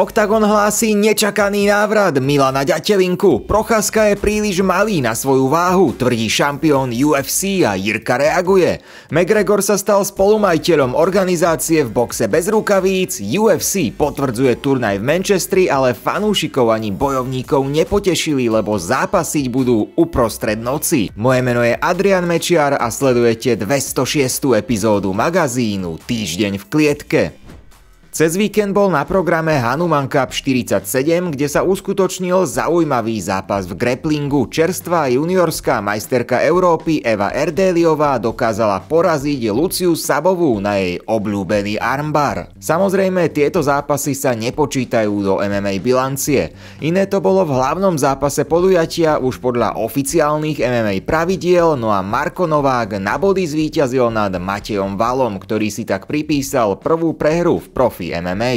Octagon hlási nečakaný návrat Milana Ďatelinku. Procházka je príliš malý na svoju váhu, tvrdí šampión UFC a Jirka reaguje. McGregor sa stal spolumajiteľom organizácie v boxe bez rukavíc, UFC potvrdzuje turnaj v Manchestri, ale fanúšikov ani bojovníkov nepotešili, lebo zápasiť budú uprostred noci. Moje meno je Adrian Mečiar a sledujete 206. epizódu magazínu Týždeň v klietke. Cez víkend bol na programe Hanuman Cup 47, kde sa uskutočnil zaujímavý zápas v grapplingu. Čerstvá juniorská majsterka Európy Eva Erdeliová dokázala poraziť Luciu Sabovú na jej obľúbený armbar. Samozrejme, tieto zápasy sa nepočítajú do MMA bilancie. Iné to bolo v hlavnom zápase podujatia už podľa oficiálnych MMA pravidiel, no a Marko Novák na body zvíťazil nad Matejom Valom, ktorý si tak pripísal prvú prehru v profi Trophy MMA.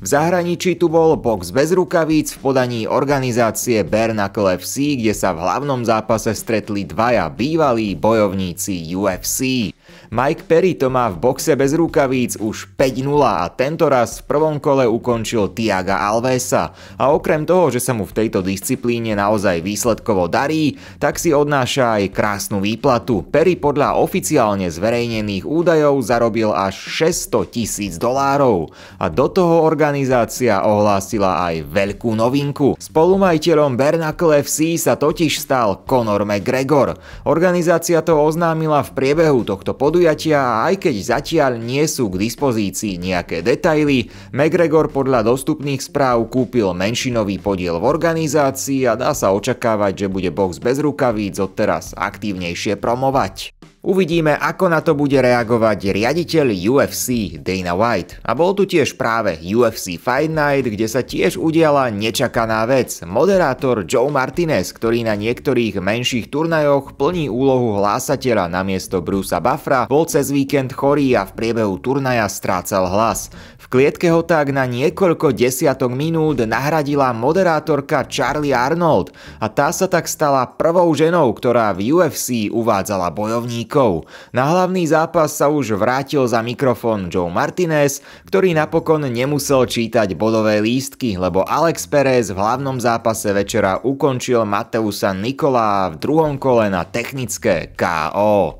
V zahraničí tu bol box bez rukavíc v podaní organizácie Bernacle FC, kde sa v hlavnom zápase stretli dvaja bývalí bojovníci UFC. Mike Perry to má v boxe bez rukavíc už 5-0 a tento raz v prvom kole ukončil Tiaga Alvesa. A okrem toho, že sa mu v tejto disciplíne naozaj výsledkovo darí, tak si odnáša aj krásnu výplatu. Perry podľa oficiálne zverejnených údajov zarobil až 600 tisíc dolárov. A do toho organizácia ohlásila aj veľkú novinku. Spolumajiteľom Bernacle FC sa totiž stal Conor McGregor. Organizácia to oznámila v priebehu tohto podujatia podujatia, aj keď zatiaľ nie sú k dispozícii nejaké detaily, McGregor podľa dostupných správ kúpil menšinový podiel v organizácii a dá sa očakávať, že bude box bez rukavíc odteraz aktívnejšie promovať. Uvidíme, ako na to bude reagovať riaditeľ UFC Dana White. A bol tu tiež práve UFC Fight Night, kde sa tiež udiala nečakaná vec. Moderátor Joe Martinez, ktorý na niektorých menších turnajoch plní úlohu hlásateľa namiesto Brusa Buffra, bol cez víkend chorý a v priebehu turnaja strácal hlas klietke ho tak na niekoľko desiatok minút nahradila moderátorka Charlie Arnold a tá sa tak stala prvou ženou, ktorá v UFC uvádzala bojovníkov. Na hlavný zápas sa už vrátil za mikrofón Joe Martinez, ktorý napokon nemusel čítať bodové lístky, lebo Alex Perez v hlavnom zápase večera ukončil Mateusa Nikola v druhom kole na technické KO.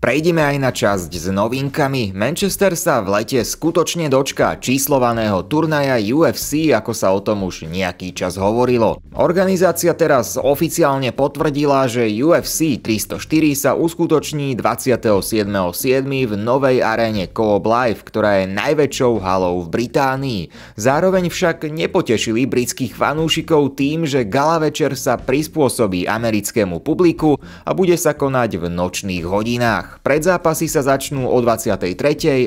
Prejdeme aj na časť s novinkami. Manchester sa v lete skutočne dočká číslovaného turnaja UFC, ako sa o tom už nejaký čas hovorilo. Organizácia teraz oficiálne potvrdila, že UFC 304 sa uskutoční 27.7. v novej aréne Coop Live, ktorá je najväčšou halou v Británii. Zároveň však nepotešili britských fanúšikov tým, že gala večer sa prispôsobí americkému publiku a bude sa konať v nočných hodinách hodinách. Predzápasy sa začnú o 23.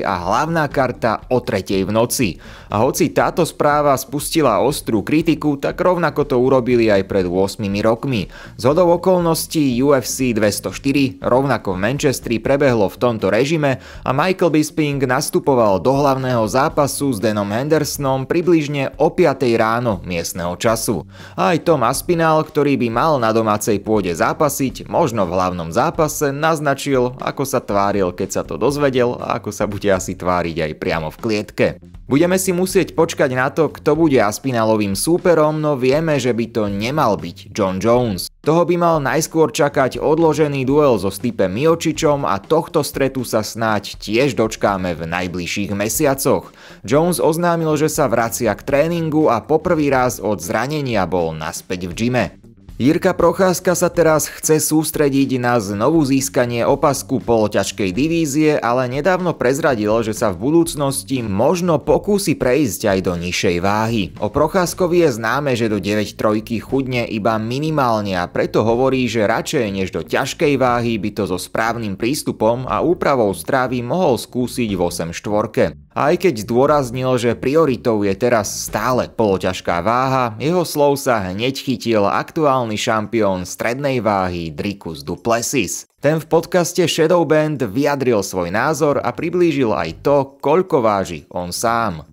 a hlavná karta o 3. v noci. A hoci táto správa spustila ostrú kritiku, tak rovnako to urobili aj pred 8 rokmi. Z hodov okolností UFC 204 rovnako v Manchestri prebehlo v tomto režime a Michael Bisping nastupoval do hlavného zápasu s Denom Hendersonom približne o 5. ráno miestneho času. Aj Tom Aspinal, ktorý by mal na domácej pôde zápasiť, možno v hlavnom zápase naznačil, ako ako sa tváril, keď sa to dozvedel a ako sa bude asi tváriť aj priamo v klietke. Budeme si musieť počkať na to, kto bude Aspinalovým súperom, no vieme, že by to nemal byť John Jones. Toho by mal najskôr čakať odložený duel so Stipe Miočičom a tohto stretu sa snáď tiež dočkáme v najbližších mesiacoch. Jones oznámil, že sa vracia k tréningu a poprvý raz od zranenia bol naspäť v gyme. Jirka Procházka sa teraz chce sústrediť na znovu získanie opasku poloťažkej divízie, ale nedávno prezradil, že sa v budúcnosti možno pokúsi prejsť aj do nižšej váhy. O Procházkovi je známe, že do 9 trojky chudne iba minimálne a preto hovorí, že radšej než do ťažkej váhy by to so správnym prístupom a úpravou strávy mohol skúsiť v 8 štvorke aj keď zdôraznil, že prioritou je teraz stále poloťažká váha, jeho slov sa hneď chytil aktuálny šampión strednej váhy Drikus Duplessis. Ten v podcaste Shadow Band vyjadril svoj názor a priblížil aj to, koľko váži on sám.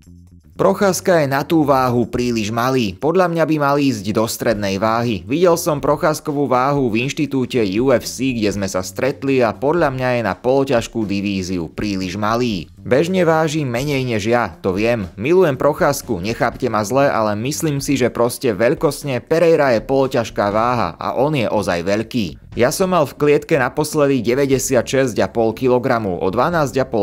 Procházka je na tú váhu príliš malý, podľa mňa by mal ísť do strednej váhy. Videl som procházkovú váhu v inštitúte UFC, kde sme sa stretli a podľa mňa je na poloťažkú divíziu príliš malý. Bežne váži menej než ja, to viem. Milujem procházku, nechápte ma zle, ale myslím si, že proste veľkosne Pereira je poloťažká váha a on je ozaj veľký. Ja som mal v klietke naposledy 96,5 kg, o 12,5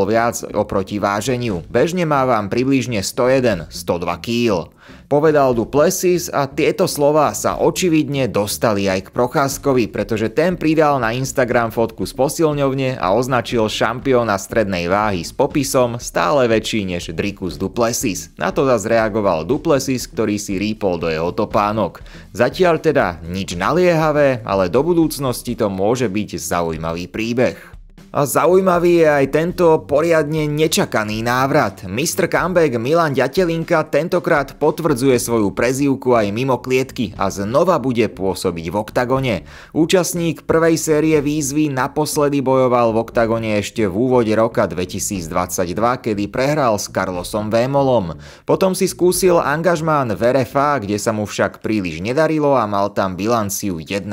viac oproti váženiu. Bežne mávam približne 101, 102 kg. Povedal tu a tieto slova sa očividne dostali aj k Procházkovi, pretože ten pridal na Instagram fotku z posilňovne a označil šampióna strednej váhy s popisom stále väčší než Drikus Duplesis. Na to zase reagoval Duplesis, ktorý si rýpol do jeho topánok. Zatiaľ teda nič naliehavé, ale do budúcnosti to môže byť zaujímavý príbeh. A Zaujímavý je aj tento poriadne nečakaný návrat. Mr. Comeback Milan Ďatelinka tentokrát potvrdzuje svoju prezývku aj mimo klietky a znova bude pôsobiť v oktagone. Účastník prvej série výzvy naposledy bojoval v oktagone ešte v úvode roka 2022, kedy prehral s Carlosom Vémolom. Potom si skúsil angažmán v RFA, kde sa mu však príliš nedarilo a mal tam bilanciu 1-2.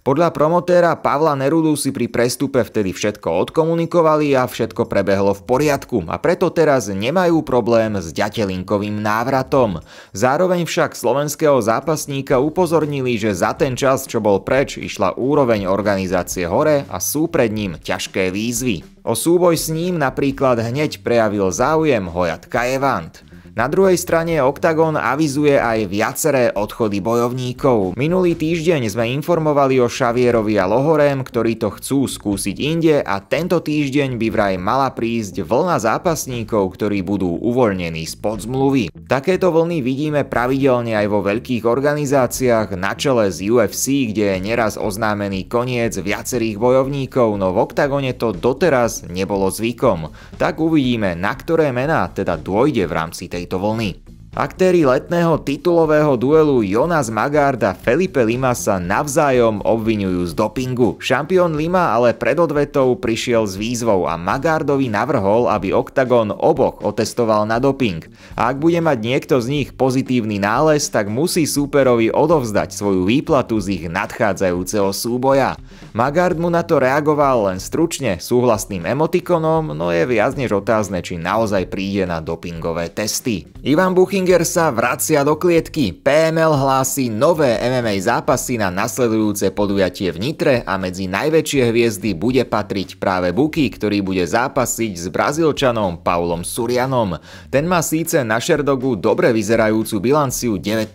Podľa promotéra Pavla Nerudu si pri prestupe vtedy všetko všetko odkomunikovali a všetko prebehlo v poriadku a preto teraz nemajú problém s ďatelinkovým návratom. Zároveň však slovenského zápasníka upozornili, že za ten čas, čo bol preč, išla úroveň organizácie hore a sú pred ním ťažké výzvy. O súboj s ním napríklad hneď prejavil záujem Hojat Kajevant. Na druhej strane Octagon avizuje aj viaceré odchody bojovníkov. Minulý týždeň sme informovali o šavierovi a Lohorem, ktorí to chcú skúsiť inde a tento týždeň by vraj mala prísť vlna zápasníkov, ktorí budú uvoľnení spod zmluvy. Takéto vlny vidíme pravidelne aj vo veľkých organizáciách na čele z UFC, kde je neraz oznámený koniec viacerých bojovníkov, no v Octagone to doteraz nebolo zvykom. Tak uvidíme, na ktoré mená teda dôjde v rámci tej tejto vlny. Aktéry letného titulového duelu Jonas Magard a Felipe Lima sa navzájom obvinujú z dopingu. Šampión Lima ale pred odvetou prišiel s výzvou a Magardovi navrhol, aby OKTAGON oboch otestoval na doping. A ak bude mať niekto z nich pozitívny nález, tak musí súperovi odovzdať svoju výplatu z ich nadchádzajúceho súboja. Magard mu na to reagoval len stručne súhlasným emotikonom, no je viac než otázne, či naozaj príde na dopingové testy. Ivan Buching Tiger sa vracia do klietky. PML hlási nové MMA zápasy na nasledujúce podujatie v Nitre a medzi najväčšie hviezdy bude patriť práve Buky, ktorý bude zápasiť s Brazílčanom Paulom Surianom. Ten má síce na Šerdogu dobre vyzerajúcu bilanciu 19-2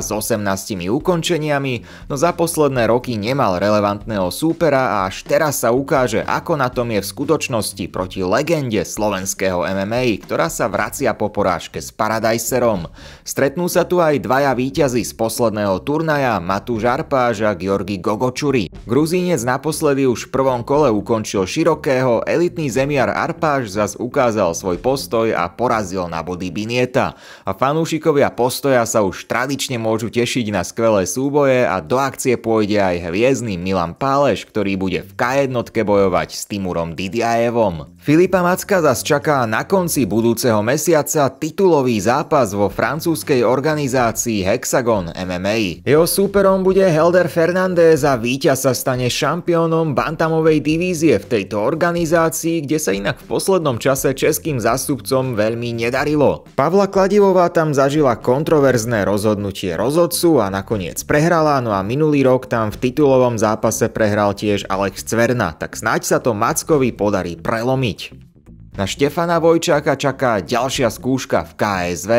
s 18 ukončeniami, no za posledné roky nemal relevantného súpera a až teraz sa ukáže, ako na tom je v skutočnosti proti legende slovenského MMA, ktorá sa vracia po porážke z Paradiserom Maďarom. Stretnú sa tu aj dvaja víťazi z posledného turnaja Matúš Arpáž a Georgi Gogočuri. Gruzínec naposledy už v prvom kole ukončil širokého, elitný zemiar Arpáž zas ukázal svoj postoj a porazil na body Binieta. A fanúšikovia postoja sa už tradične môžu tešiť na skvelé súboje a do akcie pôjde aj hviezdny Milan Páleš, ktorý bude v K1 bojovať s Timurom Didiaevom. Filipa Macka zas čaká na konci budúceho mesiaca titulový zápas zápas vo francúzskej organizácii Hexagon MMA. Jeho súperom bude Helder Fernández a víťaz sa stane šampiónom bantamovej divízie v tejto organizácii, kde sa inak v poslednom čase českým zástupcom veľmi nedarilo. Pavla Kladivová tam zažila kontroverzné rozhodnutie rozhodcu a nakoniec prehrala, no a minulý rok tam v titulovom zápase prehral tiež Alex Cverna, tak snáď sa to Mackovi podarí prelomiť. Na Štefana Vojčáka čaká ďalšia skúška v KSV.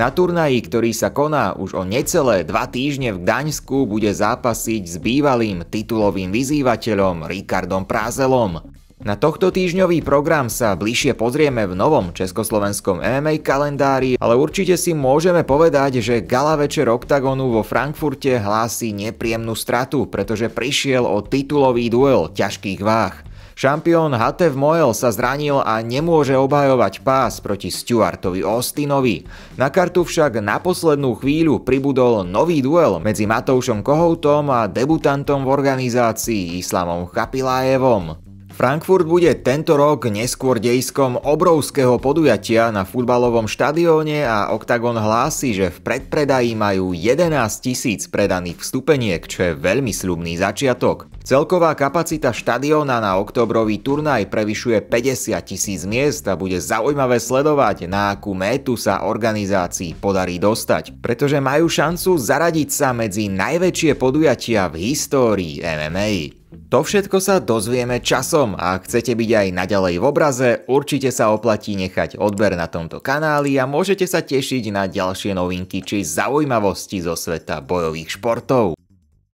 Na turnaji, ktorý sa koná už o necelé dva týždne v Gdaňsku, bude zápasiť s bývalým titulovým vyzývateľom Rikardom Prázelom. Na tohto týždňový program sa bližšie pozrieme v novom československom MMA kalendári, ale určite si môžeme povedať, že gala večer OKTAGONu vo Frankfurte hlási nepriemnú stratu, pretože prišiel o titulový duel ťažkých váh. Šampión Hatev Moel sa zranil a nemôže obhajovať pás proti Stuartovi Austinovi. Na kartu však na poslednú chvíľu pribudol nový duel medzi Matoušom Kohoutom a debutantom v organizácii Islamom Chapilájevom. Frankfurt bude tento rok neskôr dejskom obrovského podujatia na futbalovom štadióne a Octagon hlási, že v predpredaji majú 11 tisíc predaných vstupeniek, čo je veľmi sľubný začiatok. Celková kapacita štadióna na oktobrový turnaj prevyšuje 50 tisíc miest a bude zaujímavé sledovať, na akú métu sa organizácii podarí dostať, pretože majú šancu zaradiť sa medzi najväčšie podujatia v histórii MMA. To všetko sa dozvieme časom a ak chcete byť aj naďalej v obraze, určite sa oplatí nechať odber na tomto kanáli a môžete sa tešiť na ďalšie novinky či zaujímavosti zo sveta bojových športov.